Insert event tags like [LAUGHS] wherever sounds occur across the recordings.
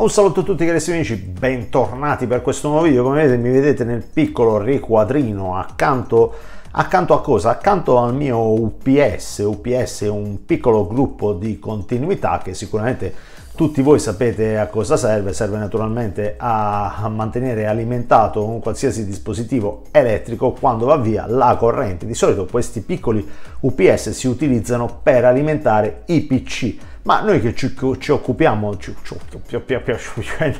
Un saluto a tutti carissimi amici, bentornati per questo nuovo video. Come vedete mi vedete nel piccolo riquadrino accanto, accanto a cosa? Accanto al mio UPS. UPS è un piccolo gruppo di continuità che sicuramente tutti voi sapete a cosa serve, serve naturalmente a mantenere alimentato un qualsiasi dispositivo elettrico quando va via la corrente. Di solito questi piccoli UPS si utilizzano per alimentare i PC ma noi che ci, ci occupiamo, ci, ci,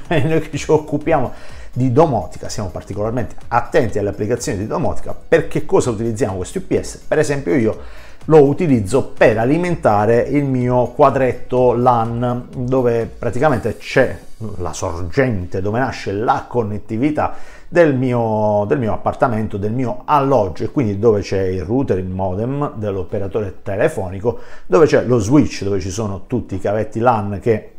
noi che ci occupiamo di domotica, siamo particolarmente attenti alle applicazioni di domotica, perché cosa utilizziamo questo UPS? Per esempio io lo utilizzo per alimentare il mio quadretto LAN dove praticamente c'è la sorgente dove nasce la connettività del mio, del mio, appartamento, del mio alloggio e quindi dove c'è il router, il modem dell'operatore telefonico, dove c'è lo switch, dove ci sono tutti i cavetti LAN che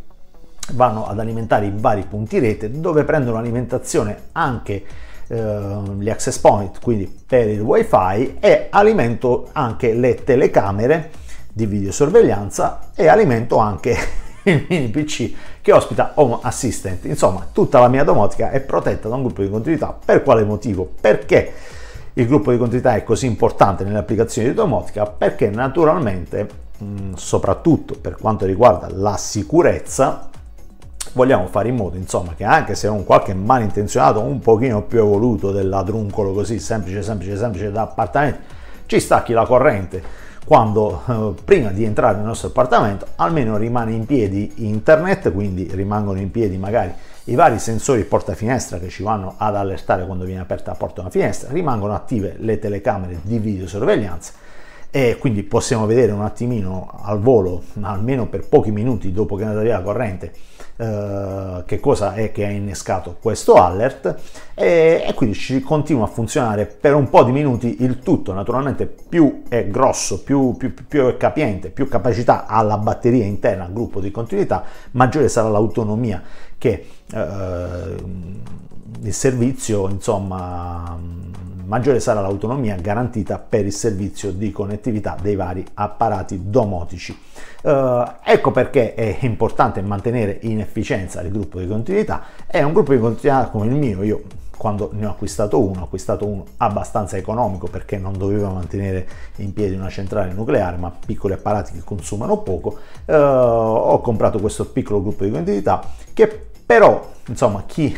vanno ad alimentare i vari punti rete, dove prendono alimentazione anche ehm, gli access point, quindi per il wifi e alimento anche le telecamere di videosorveglianza e alimento anche il [LAUGHS] mini PC che ospita Home Assistant. Insomma, tutta la mia domotica è protetta da un gruppo di continuità. Per quale motivo? Perché il gruppo di continuità è così importante nelle applicazioni di domotica? Perché naturalmente, mm, soprattutto per quanto riguarda la sicurezza, vogliamo fare in modo insomma che anche se un qualche malintenzionato un pochino più evoluto del ladruncolo così semplice semplice semplice da appartamento ci stacchi la corrente quando eh, prima di entrare nel nostro appartamento almeno rimane in piedi internet, quindi rimangono in piedi magari i vari sensori porta finestra che ci vanno ad allertare quando viene aperta la porta una finestra, rimangono attive le telecamere di videosorveglianza e quindi possiamo vedere un attimino al volo, almeno per pochi minuti dopo che è andata via la corrente, eh, che cosa è che ha innescato questo alert e, e, quindi ci continua a funzionare per un po' di minuti il tutto, naturalmente più è grosso, più, più, più è capiente, più capacità ha la batteria interna al gruppo di continuità, maggiore sarà l'autonomia che eh, il servizio insomma maggiore sarà l'autonomia garantita per il servizio di connettività dei vari apparati domotici. Eh, ecco perché è importante mantenere in efficienza il gruppo di continuità È un gruppo di continuità come il mio, io quando ne ho acquistato uno, ho acquistato uno abbastanza economico perché non doveva mantenere in piedi una centrale nucleare, ma piccoli apparati che consumano poco, eh, ho comprato questo piccolo gruppo di continuità che però, insomma, chi [LAUGHS]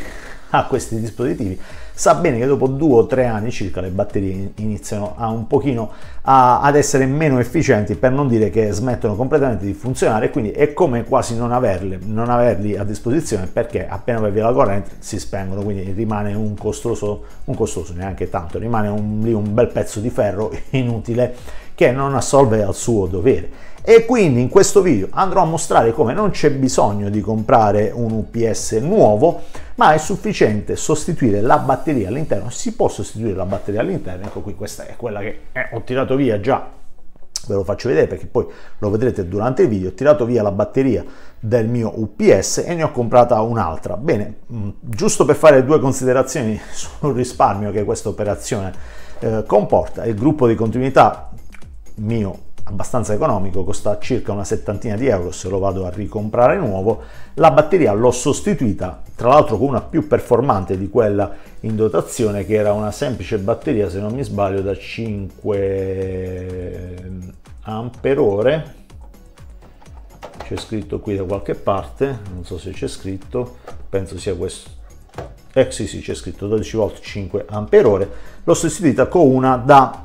ha questi dispositivi sa bene che dopo due o tre anni circa le batterie iniziano a un pochino a, ad essere meno efficienti per non dire che smettono completamente di funzionare quindi è come quasi non, averle, non averli a disposizione perché appena vai via la corrente si spengono quindi rimane un costoso, un costoso neanche tanto, rimane un, lì un bel pezzo di ferro [LAUGHS] inutile che non assolve al suo dovere. E quindi in questo video andrò a mostrare come non c'è bisogno di comprare un UPS nuovo, ma è sufficiente sostituire la batteria batteria all'interno, si può sostituire la batteria all'interno, ecco qui questa è quella che eh, ho tirato via già, ve lo faccio vedere perché poi lo vedrete durante il video, ho tirato via la batteria del mio UPS e ne ho comprata un'altra. Bene, mm, giusto per fare due considerazioni [LAUGHS] sul risparmio che questa operazione eh, comporta, il gruppo di continuità mio abbastanza economico, costa circa una settantina di euro se lo vado a ricomprare nuovo. La batteria l'ho sostituita tra l'altro con una più performante di quella in dotazione che era una semplice batteria se non mi sbaglio da 5 ampere c'è scritto qui da qualche parte non so se c'è scritto penso sia questo eh sì sì c'è scritto 12 volt 5 ampere l'ho sostituita con una da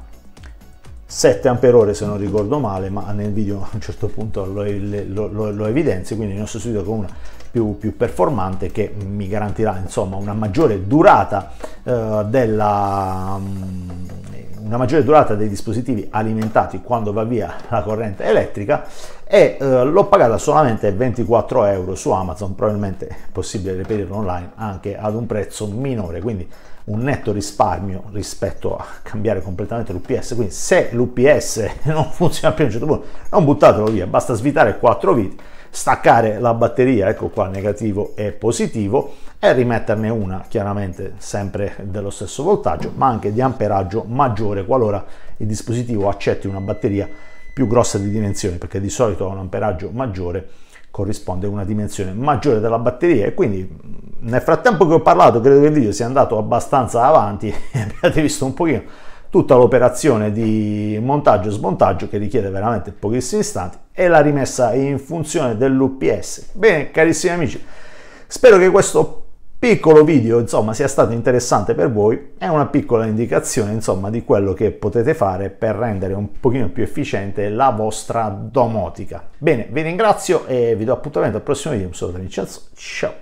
7 ampere se non ricordo male ma nel video a un certo punto lo, lo, lo, lo evidenzio quindi il nostro studio con una più, più, performante che mi garantirà insomma una maggiore durata eh, della mm, una maggiore durata dei dispositivi alimentati quando va via la corrente elettrica e eh, l'ho pagata solamente 24 euro su Amazon, probabilmente è possibile reperirlo online anche ad un prezzo minore, quindi un netto risparmio rispetto a cambiare completamente l'UPS. Quindi se l'UPS [LAUGHS] non funziona più a un certo punto, non buttatelo via, basta svitare 4 viti, staccare la batteria, ecco qua negativo e positivo, e rimetterne una, chiaramente sempre dello stesso voltaggio, ma anche di amperaggio maggiore qualora il dispositivo accetti una batteria più grossa di dimensioni, perché di solito ha un amperaggio maggiore corrisponde a una dimensione maggiore della batteria e quindi nel frattempo che ho parlato credo che il video sia andato abbastanza avanti [LAUGHS] e abbiate visto un pochino tutta l'operazione di montaggio e smontaggio che richiede veramente pochissimi istanti e la rimessa in funzione dell'UPS. Bene carissimi amici, spero che questo piccolo video insomma sia stato interessante per voi è una piccola indicazione insomma di quello che potete fare per rendere un pochino più efficiente la vostra domotica bene vi ringrazio e vi do appuntamento al prossimo video un saluto da Vincenzo ciao